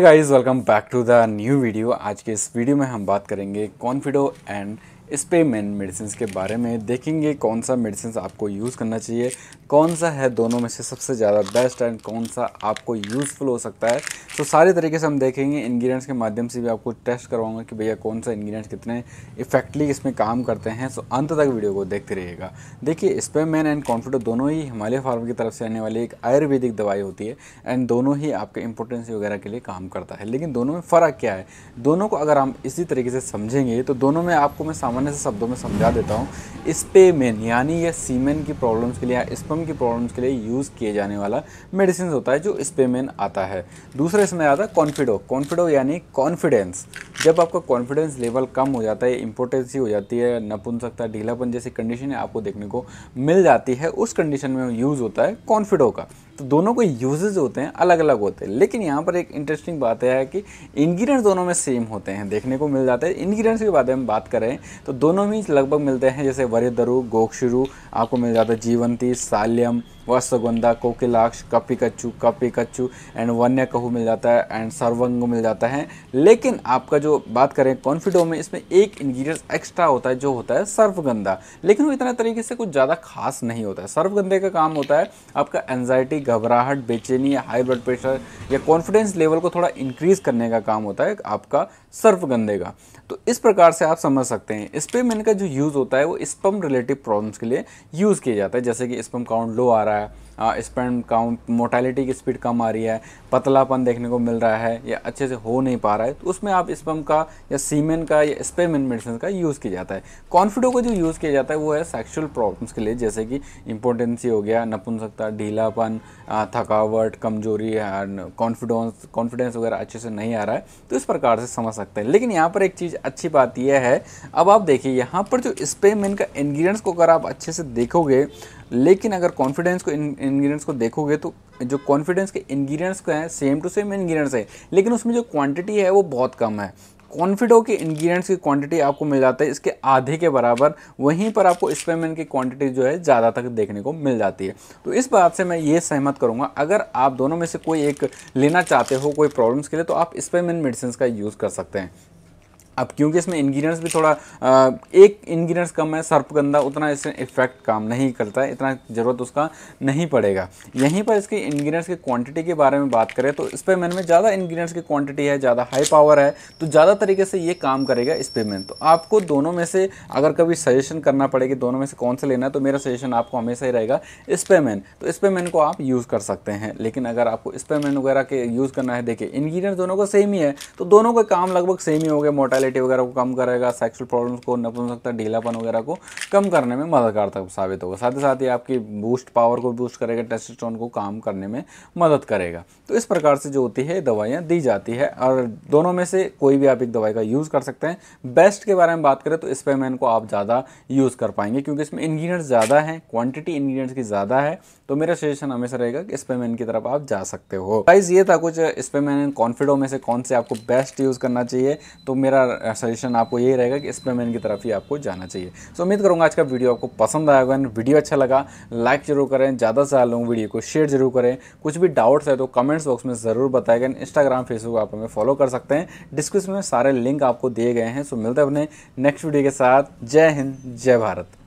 guys welcome back to the new video आज के इस वीडियो में हम बात करेंगे कॉन्फिडो एंड इस पर मैं मेडिसिन के बारे में देखेंगे कौन सा मेडिसिन आपको यूज़ करना चाहिए कौन सा है दोनों में से सबसे ज़्यादा बेस्ट एंड कौन सा आपको यूज़फुल हो सकता है तो सारे तरीके से हम देखेंगे इन्ग्रीडियंट्स के माध्यम से भी आपको टेस्ट करवाऊंगा कि भैया कौन सा इंग्रीडियंट्स कितने इफेक्टली इसमें काम करते हैं सो अंत तक वीडियो को देखते रहिएगा देखिए स्पेमैन एंड कॉन्फिडो दोनों ही हिमालय फार्म की तरफ से आने वाली एक आयुर्वेदिक दवाई होती है एंड दोनों ही आपके इंपोर्टेंसी वगैरह के लिए काम करता है लेकिन दोनों में फ़र्क क्या है दोनों को अगर हम इसी तरीके से समझेंगे तो दोनों में आपको मैं सामान्य सामान्य से शब्दों में समझा देता हूँ स्पेमेन यानी यह सीमेन की प्रॉब्लम्स के लिए या स्पम की प्रॉब्लम्स के लिए यूज़ किए जाने वाला मेडिसिन होता है जो स्पेमेन आता है दूसरा इसमें आता है कॉन्फिडो कॉन्फिडो यानी कॉन्फिडेंस जब आपका कॉन्फिडेंस लेवल कम हो जाता है इंपोर्टेंसी हो जाती है नपुंसकता ढीलापन जैसी कंडीशन आपको देखने को मिल जाती है उस कंडीशन में यूज़ होता है कॉन्फिडो का तो दोनों के यूजेज होते हैं अलग अलग होते हैं लेकिन यहाँ पर एक इंटरेस्टिंग बात है कि इंग्रीडियंट्स दोनों में सेम होते हैं देखने को मिल जाते हैं इंग्रीडियंट्स के बारे में बात करें तो दोनों ही लगभग मिलते हैं जैसे वरिदरु गोक्षरु आपको मिल जाता है जीवंती साल्यम वस्वगंधा कोकिलाक्ष कपी कच्चू एंड वन्य कहू मिल जाता है एंड सर्वंग मिल जाता है लेकिन आपका जो बात करें कॉन्फिडो में इसमें एक इन्ग्रीडियंस एक्स्ट्रा होता है जो होता है सर्वगंधा लेकिन वो इतना तरीके से कुछ ज़्यादा खास नहीं होता है सर्वगंधे का काम होता है आपका एनजाइटी घबराहट बेचैनी हाई ब्लड प्रेशर या कॉन्फिडेंस लेवल को थोड़ा इंक्रीज़ करने का काम होता है आपका सर्वगंधे का तो इस प्रकार से आप समझ सकते हैं स्पेमेन का जो यूज़ होता है वो स्पम रिलेटिव प्रॉब्लम्स के लिए यूज़ किया जाता है जैसे कि स्पम काउंट लो आ रहा रहा है स्पर्म काउंट मोटेलिटी की स्पीड कम आ रही है पतलापन देखने को मिल रहा है या अच्छे से हो नहीं पा रहा है तो उसमें आप स्पम का या सीमेन का या स्पेम इन मेडिसिन का यूज़ किया जाता है कॉन्फिडो को जो यूज़ किया जाता है वो है सेक्सुअल प्रॉब्लम्स के लिए जैसे कि इंपोर्टेंसी हो गया नपुंसकता ढीलापन थकावट कमजोरी कॉन्फिडेंस कॉन्फिडेंस वगैरह अच्छे से नहीं आ रहा है तो इस प्रकार से समझ सकते हैं लेकिन यहाँ पर एक चीज़ अच्छी बात यह है अब आप देखिए यहाँ पर जो स्पेमिन का इन्ग्रीडियंट्स को अगर आप अच्छे से देखोगे लेकिन अगर कॉन्फिडेंस को इन्ग्रीडियंट्स को देखोगे तो जो कॉन्फिडेंस के इन्ग्रीडियंट्स का है सेम टू सेम इन्ग्रीडियंट्स है लेकिन उसमें जो क्वांटिटी है वो बहुत कम है कॉन्फिडो के इंग्रेडिएंट्स की क्वांटिटी आपको मिल जाता है इसके आधे के बराबर वहीं पर आपको स्पेमेंट की क्वांटिटी जो है ज़्यादा तक देखने को मिल जाती है तो इस बात से मैं ये सहमत करूँगा अगर आप दोनों में से कोई एक लेना चाहते हो कोई प्रॉब्लम्स के लिए तो आप स्पेमेंट मेडिसिन का यूज़ कर सकते हैं अब क्योंकि इसमें इन्ग्रीडियंट्स भी थोड़ा आ, एक इन्ग्रीडियंट्स कम है सर्प गंदा उतना इसमें इफेक्ट काम नहीं करता है इतना ज़रूरत उसका नहीं पड़ेगा यहीं पर इसके इन्ग्रीडियंट्स की क्वांटिटी के बारे में बात करें तो इस पेमेंट में ज़्यादा इन्ग्रीडियंट्स की क्वांटिटी है ज़्यादा हाई पावर है तो ज़्यादा तरीके से ये काम करेगा इस पेमेंट तो आपको दोनों में से अगर कभी सजेशन करना पड़ेगा दोनों में से कौन सा लेना है तो मेरा सजेशन आपको हमेशा ही रहेगा इस पेमेंट तो इस पेमेंट को आप यूज़ कर सकते हैं लेकिन अगर आपको इस पेमेंट वगैरह के यूज़ करना है देखिए इन्ग्रीडियंट्स दोनों का सेम ही है तो दोनों का काम लगभग सेम ही हो गया मोर्टेलिटी वगैरह को कम करेगा सेक्सुअल प्रॉब्लम्स को नपुंसकता ढीलापन वगैरह को कम करने में मददगार साबित होगा साथ ही साथ ही आपकी बूस्ट पावर को बूस्ट करेगा टेस्टोस्टेरोन को काम करने में मदद करेगा तो इस प्रकार से जो होती है दवाइयाँ दी जाती है और दोनों में से कोई भी आप एक दवाई का यूज़ कर सकते हैं बेस्ट के बारे में बात करें तो इस पर मैन को आप ज़्यादा यूज़ कर पाएंगे क्योंकि इसमें इन्ग्रीडियंट्स ज़्यादा हैं क्वान्टिटी इन्ग्रीडियंट्स की ज़्यादा है तो मेरा सजेशन हमेशा रहेगा कि इस की तरफ आप जा सकते हो प्राइस ये था कुछ इस कॉन्फिडो में से कौन से आपको बेस्ट यूज़ करना चाहिए तो मेरा सजेशन आपको यही रहेगा कि स्पेमैन की तरफ ही आपको जाना चाहिए सो उम्मीद करूँगा आज का वीडियो आपको पसंद आया होगा वीडियो अच्छा लगा लाइक जरूर करें ज़्यादा से ज़्यादा लोग वीडियो को शेयर जरूर करें कुछ भी डाउट्स है तो कमेंट्स बॉक्स में ज़रूर बताएगा इंस्टाग्राम फेसबुक आप हमें फॉलो कर सकते हैं डिस्क्रिप्शन में सारे लिंक आपको दिए गए हैं सो मिलते हैं अपने नेक्स्ट वीडियो के साथ जय हिंद जय भारत